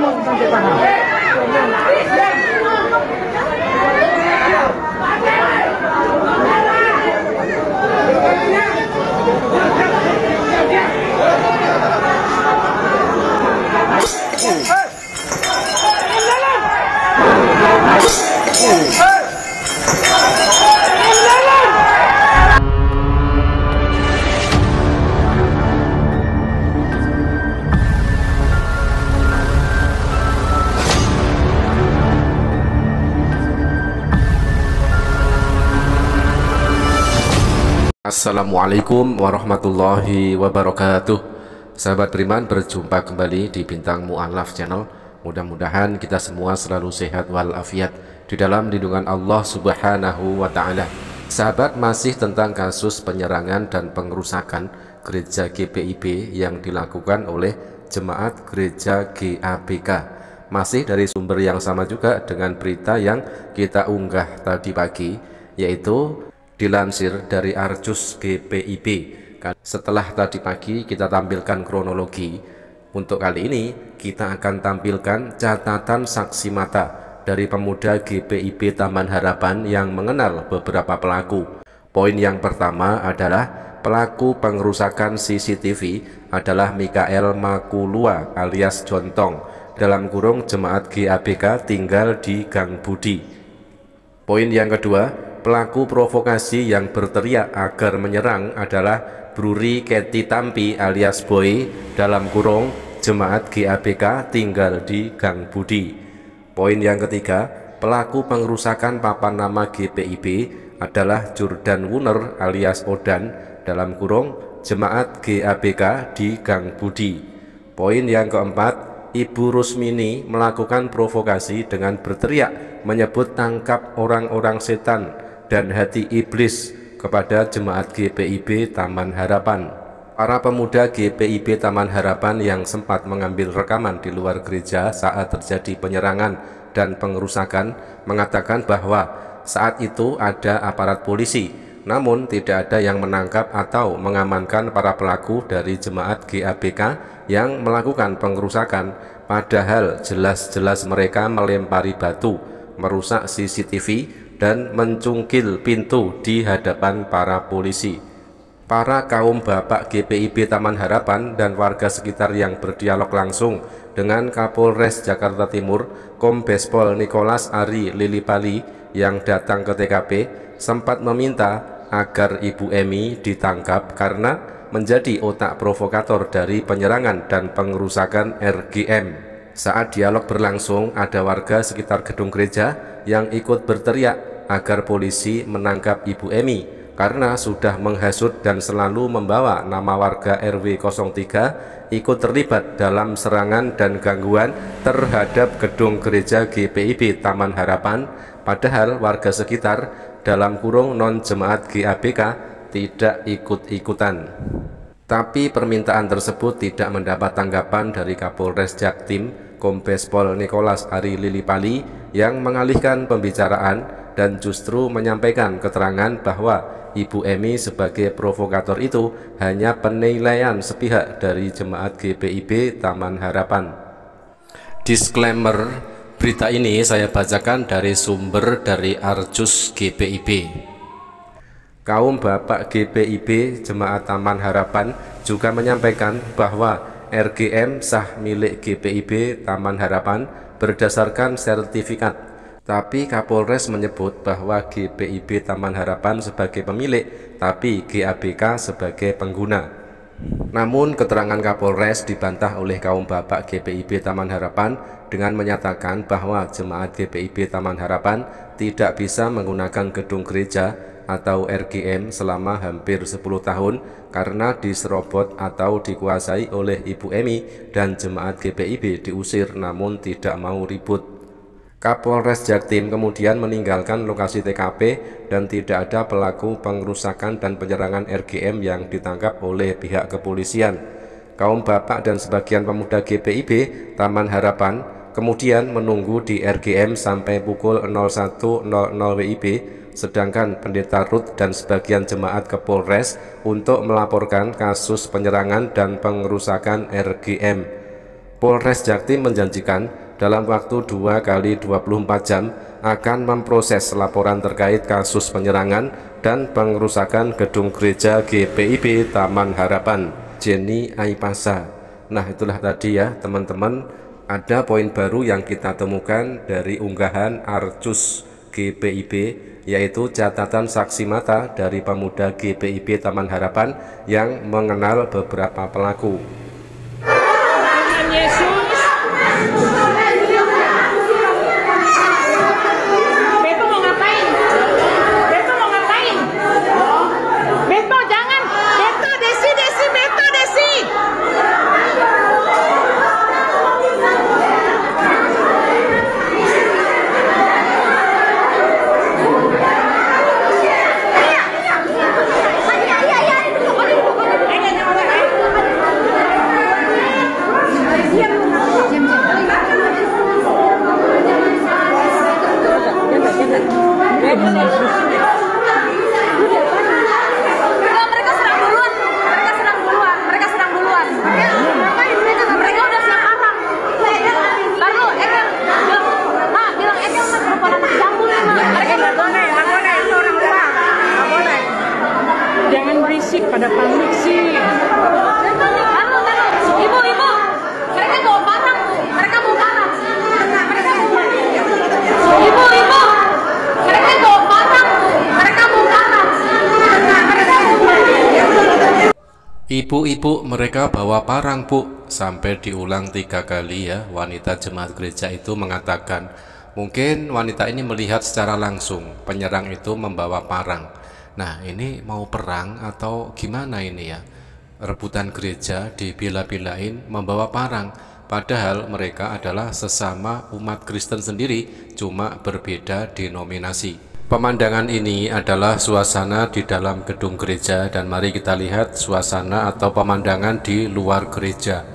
咱们上干啥？Assalamualaikum warahmatullahi wabarakatuh Sahabat Beriman berjumpa kembali di Bintang Mu'alaf Channel Mudah-mudahan kita semua selalu sehat walafiat Di dalam lindungan Allah subhanahu wa ta'ala Sahabat masih tentang kasus penyerangan dan pengerusakan gereja GPIB yang dilakukan oleh jemaat gereja GABK Masih dari sumber yang sama juga dengan berita yang kita unggah tadi pagi Yaitu Dilansir dari Arjus GPIB. Setelah tadi pagi kita tampilkan kronologi, untuk kali ini kita akan tampilkan catatan saksi mata dari pemuda GPIB Taman Harapan yang mengenal beberapa pelaku. Poin yang pertama adalah pelaku pengerusakan CCTV adalah Mikael Makulua alias Jontong dalam kurung jemaat GABK tinggal di Gang Budi. Poin yang kedua, Pelaku provokasi yang berteriak agar menyerang adalah Bruri Keti Tampi alias Boy dalam kurung jemaat GABK tinggal di Gang Budi. Poin yang ketiga, pelaku pengerusakan papan nama GPIB adalah Jordan Wuner alias Odan dalam kurung jemaat GABK di Gang Budi. Poin yang keempat, Ibu Rusmini melakukan provokasi dengan berteriak menyebut tangkap orang-orang setan dan hati iblis kepada jemaat GPIB Taman Harapan. Para pemuda GPIB Taman Harapan yang sempat mengambil rekaman di luar gereja saat terjadi penyerangan dan pengerusakan mengatakan bahwa saat itu ada aparat polisi, namun tidak ada yang menangkap atau mengamankan para pelaku dari jemaat GABK yang melakukan pengerusakan, padahal jelas-jelas mereka melempari batu, merusak CCTV, dan mencungkil pintu di hadapan para polisi. Para kaum Bapak GPIB Taman Harapan dan warga sekitar yang berdialog langsung dengan Kapolres Jakarta Timur, Kombespol Nicholas Ari Lilipali yang datang ke TKP sempat meminta agar Ibu Emi ditangkap karena menjadi otak provokator dari penyerangan dan pengerusakan RGM. Saat dialog berlangsung, ada warga sekitar gedung gereja yang ikut berteriak agar polisi menangkap Ibu Emi karena sudah menghasut dan selalu membawa nama warga RW 03 ikut terlibat dalam serangan dan gangguan terhadap gedung gereja GPIB Taman Harapan padahal warga sekitar dalam kurung non jemaat GABK tidak ikut-ikutan. Tapi permintaan tersebut tidak mendapat tanggapan dari Kapolres Jaktim Kombes Pol Nicholas Ari Lilipali yang mengalihkan pembicaraan dan justru menyampaikan keterangan bahwa Ibu Emi sebagai provokator itu hanya penilaian sepihak dari jemaat GPIB Taman Harapan. Disclaimer, berita ini saya bacakan dari sumber dari Arjus GPIB. Kaum Bapak GPIB Jemaat Taman Harapan juga menyampaikan bahwa RGM sah milik GPIB Taman Harapan berdasarkan sertifikat. Tapi Kapolres menyebut bahwa GPIB Taman Harapan sebagai pemilik, tapi GABK sebagai pengguna. Namun keterangan Kapolres dibantah oleh kaum bapak GPIB Taman Harapan dengan menyatakan bahwa jemaat GPIB Taman Harapan tidak bisa menggunakan gedung gereja atau RGM selama hampir 10 tahun karena diserobot atau dikuasai oleh Ibu Emi dan jemaat GPIB diusir namun tidak mau ribut. Kapolres Jatim kemudian meninggalkan lokasi TKP dan tidak ada pelaku pengerusakan dan penyerangan RGM yang ditangkap oleh pihak kepolisian. Kaum bapak dan sebagian pemuda GPIB Taman Harapan kemudian menunggu di RGM sampai pukul 01.00 WIB, sedangkan Pendeta Ruth dan sebagian jemaat ke Polres untuk melaporkan kasus penyerangan dan pengerusakan RGM. Polres Jakti menjanjikan dalam waktu 2 kali 24 jam akan memproses laporan terkait kasus penyerangan dan pengerusakan gedung gereja GPIB Taman Harapan. Jenny Aipasa. Nah, itulah tadi ya teman-teman ada poin baru yang kita temukan dari unggahan Arcus GPIB yaitu catatan saksi mata dari pemuda GPIB Taman Harapan yang mengenal beberapa pelaku. Ibu-ibu mereka bawa parang bu Sampai diulang tiga kali ya Wanita jemaat gereja itu mengatakan Mungkin wanita ini melihat secara langsung Penyerang itu membawa parang Nah ini mau perang atau gimana ini ya Rebutan gereja dibila-bilain membawa parang Padahal mereka adalah sesama umat Kristen sendiri Cuma berbeda denominasi Pemandangan ini adalah suasana di dalam gedung gereja dan mari kita lihat suasana atau pemandangan di luar gereja.